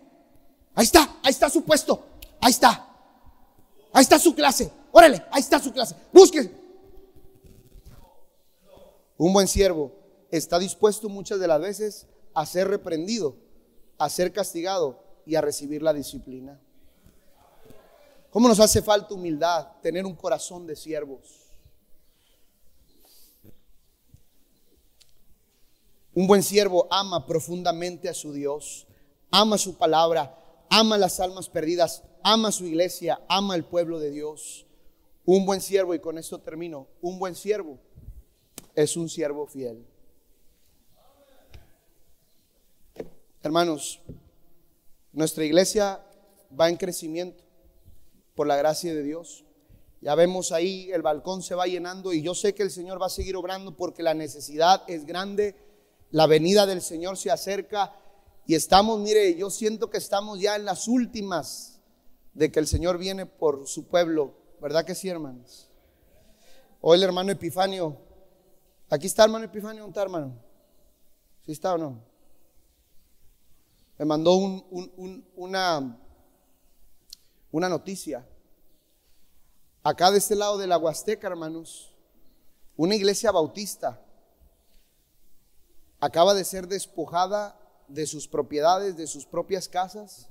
[SPEAKER 2] Ahí está, ahí está su puesto, ahí está, ahí está su clase, Órale, ahí está su clase. Busque. Un buen siervo está dispuesto muchas de las veces a ser reprendido, a ser castigado y a recibir la disciplina. ¿Cómo nos hace falta humildad, tener un corazón de siervos? Un buen siervo ama profundamente a su Dios, ama su palabra, ama las almas perdidas, ama su iglesia, ama el pueblo de Dios. Un buen siervo, y con esto termino, un buen siervo es un siervo fiel. Hermanos, nuestra iglesia va en crecimiento por la gracia de Dios. Ya vemos ahí, el balcón se va llenando y yo sé que el Señor va a seguir obrando porque la necesidad es grande, la venida del Señor se acerca y estamos, mire, yo siento que estamos ya en las últimas de que el Señor viene por su pueblo ¿Verdad que sí, hermanos? Hoy el hermano Epifanio. ¿Aquí está hermano Epifanio? ¿Dónde está hermano? ¿Sí está o no? Me mandó un, una, una noticia. Acá de este lado de la Huasteca, hermanos, una iglesia bautista acaba de ser despojada de sus propiedades, de sus propias casas,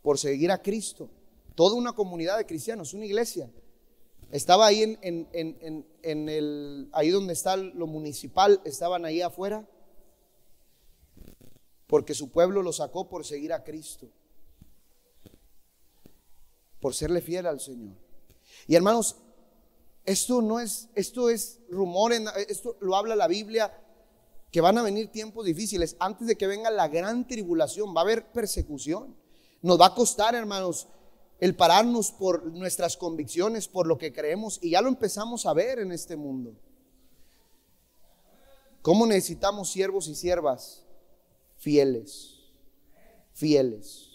[SPEAKER 2] por seguir a Cristo toda una comunidad de cristianos, una iglesia. Estaba ahí en, el, ahí donde está lo municipal, estaban ahí afuera, porque su pueblo lo sacó por seguir a Cristo, por serle fiel al Señor. Y hermanos, esto no es, esto es rumor, esto lo habla la Biblia, que van a venir tiempos difíciles. Antes de que venga la gran tribulación, va a haber persecución. Nos va a costar, hermanos, el pararnos por nuestras convicciones, por lo que creemos, y ya lo empezamos a ver en este mundo. ¿Cómo necesitamos siervos y siervas? Fieles, fieles.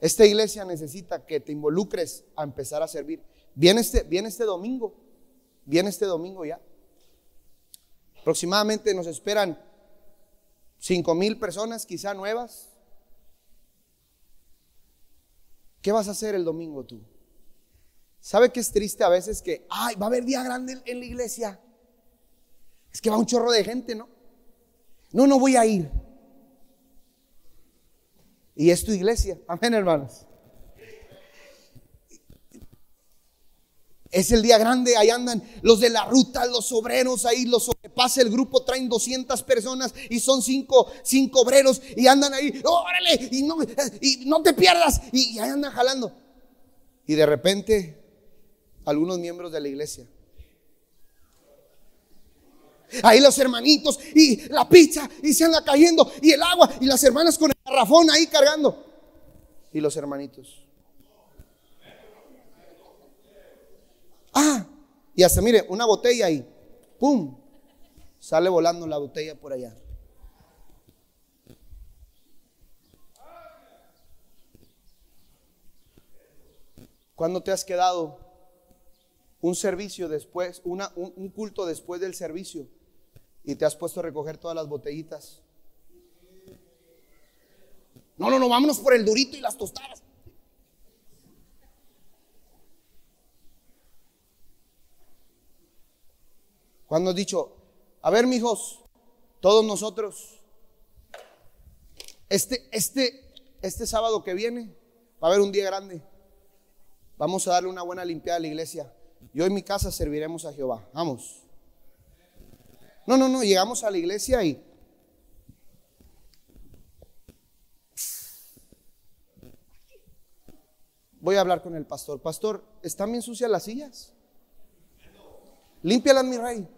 [SPEAKER 2] Esta iglesia necesita que te involucres a empezar a servir. Viene este, viene este domingo, viene este domingo ya. Aproximadamente nos esperan cinco mil personas, quizá nuevas, ¿Qué vas a hacer el domingo tú? ¿Sabe que es triste a veces que, ay, va a haber día grande en la iglesia? Es que va un chorro de gente, ¿no? No, no voy a ir. Y es tu iglesia. Amén, hermanos. Es el día grande, ahí andan los de la ruta, los obreros, ahí los sobrepasa el grupo, traen 200 personas y son cinco, cinco obreros y andan ahí, órale, y no, y no te pierdas, y, y ahí andan jalando. Y de repente, algunos miembros de la iglesia, ahí los hermanitos y la pizza y se anda cayendo y el agua y las hermanas con el garrafón ahí cargando y los hermanitos. ¡Ah! Y hasta, mire, una botella y ¡pum! Sale volando la botella por allá. ¿Cuándo te has quedado un servicio después, una, un, un, culto después del servicio y te has puesto a recoger todas las botellitas? No, no, no, vámonos por el durito y las tostadas. Cuando he dicho, a ver, mijos, todos nosotros, este, este, este sábado que viene va a haber un día grande. Vamos a darle una buena limpiada a la iglesia. Yo en mi casa serviremos a Jehová. Vamos. No, no, no, llegamos a la iglesia y voy a hablar con el pastor. Pastor, ¿están bien sucias las sillas? Límpialas, mi rey.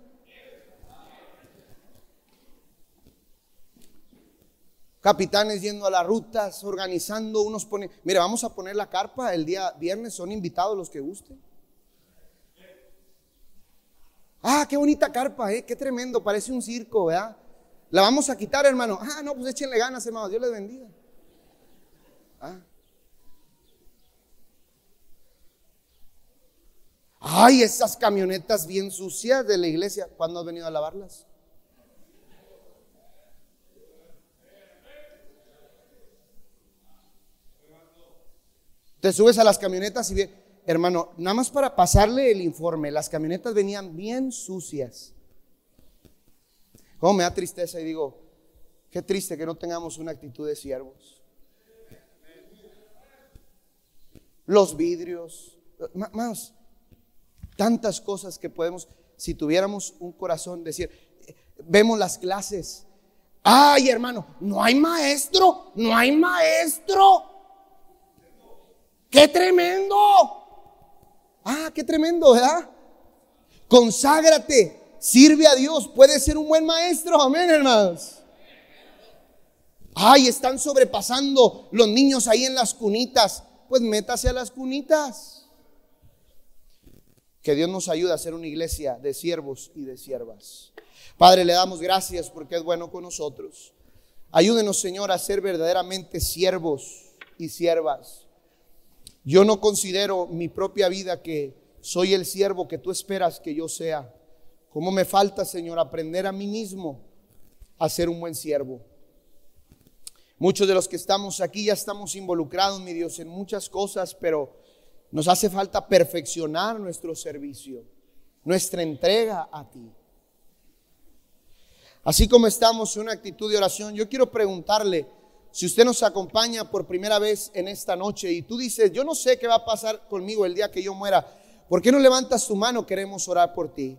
[SPEAKER 2] capitanes yendo a las rutas, organizando, unos ponen, mire, vamos a poner la carpa el día viernes, son invitados los que gusten. Ah, qué bonita carpa, ¿eh? qué tremendo, parece un circo, ¿verdad? La vamos a quitar, hermano. Ah, no, pues échenle ganas, hermano, Dios les bendiga. ¿Ah? Ay, esas camionetas bien sucias de la iglesia, ¿cuándo has venido a lavarlas? Te subes a las camionetas y ve, hermano, nada más para pasarle el informe, las camionetas venían bien sucias. Cómo me da tristeza y digo, qué triste que no tengamos una actitud de siervos. Los vidrios, más, tantas cosas que podemos, si tuviéramos un corazón, decir, eh, vemos las clases. Ay, hermano, no hay maestro, no hay maestro. ¡Qué tremendo! Ah, qué tremendo, ¿verdad? Conságrate, sirve a Dios, puedes ser un buen maestro, amén, hermanos. Ay, están sobrepasando los niños ahí en las cunitas. Pues métase a las cunitas. Que Dios nos ayude a ser una iglesia de siervos y de siervas. Padre, le damos gracias porque es bueno con nosotros. Ayúdenos, Señor, a ser verdaderamente siervos y siervas. Yo no considero mi propia vida que soy el siervo que tú esperas que yo sea. ¿Cómo me falta, Señor, aprender a mí mismo a ser un buen siervo? Muchos de los que estamos aquí ya estamos involucrados, mi Dios, en muchas cosas, pero nos hace falta perfeccionar nuestro servicio, nuestra entrega a ti. Así como estamos en una actitud de oración, yo quiero preguntarle, si usted nos acompaña por primera vez en esta noche y tú dices, yo no sé qué va a pasar conmigo el día que yo muera, ¿por qué no levantas tu mano? Queremos orar por ti.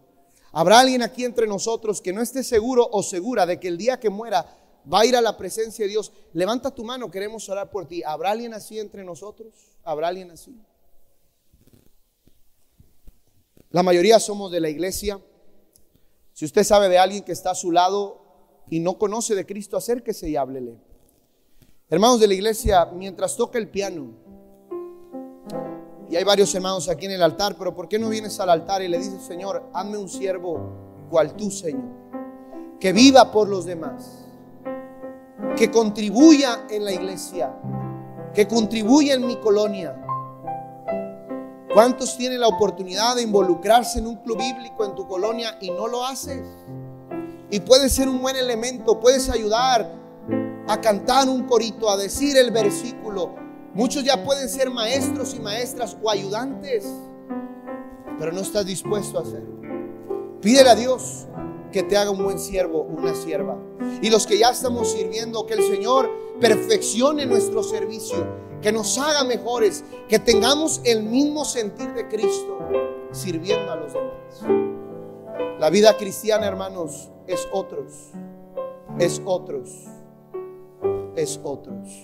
[SPEAKER 2] ¿Habrá alguien aquí entre nosotros que no esté seguro o segura de que el día que muera va a ir a la presencia de Dios? Levanta tu mano, queremos orar por ti. ¿Habrá alguien así entre nosotros? ¿Habrá alguien así? La mayoría somos de la iglesia. Si usted sabe de alguien que está a su lado y no conoce de Cristo, acérquese y háblele. Hermanos de la iglesia, mientras toca el piano, y hay varios hermanos aquí en el altar, pero ¿por qué no vienes al altar y le dices, Señor, hazme un siervo cual tú, Señor, que viva por los demás, que contribuya en la iglesia, que contribuya en mi colonia? ¿Cuántos tienen la oportunidad de involucrarse en un club bíblico en tu colonia y no lo haces? Y puedes ser un buen elemento, puedes ayudar, a cantar un corito, a decir el versículo. Muchos ya pueden ser maestros y maestras o ayudantes, pero no estás dispuesto a hacerlo. Pídele a Dios que te haga un buen siervo, una sierva. Y los que ya estamos sirviendo, que el Señor perfeccione nuestro servicio, que nos haga mejores, que tengamos el mismo sentir de Cristo sirviendo a los demás. La vida cristiana, hermanos, es otros, es otros es otros.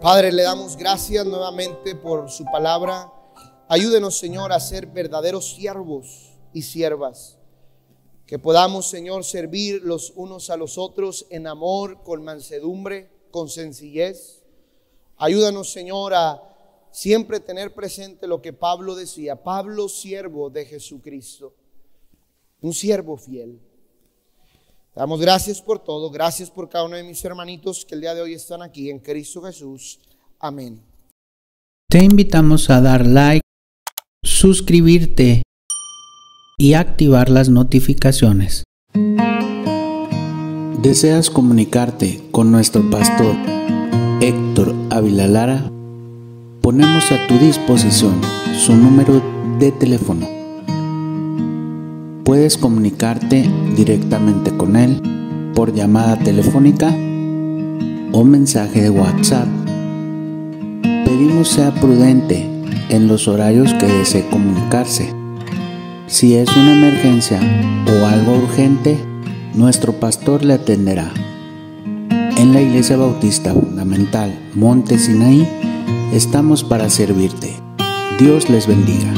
[SPEAKER 2] Padre, le damos gracias nuevamente por su palabra. Ayúdenos, Señor, a ser verdaderos siervos y siervas. Que podamos, Señor, servir los unos a los otros en amor, con mansedumbre, con sencillez. Ayúdanos, Señor, a siempre tener presente lo que Pablo decía, Pablo siervo de Jesucristo, un siervo fiel. Damos gracias por todo, gracias por cada uno de mis hermanitos que el día de hoy están aquí en Cristo Jesús. Amén.
[SPEAKER 1] Te invitamos a dar like, suscribirte y activar las notificaciones. ¿Deseas comunicarte con nuestro pastor Héctor Ávila Lara? Ponemos a tu disposición su número de teléfono puedes comunicarte directamente con él por llamada telefónica o mensaje de WhatsApp. Pedimos sea prudente en los horarios que desee comunicarse. Si es una emergencia o algo urgente, nuestro pastor le atenderá. En la Iglesia Bautista Fundamental Monte Sinaí estamos para servirte. Dios les bendiga.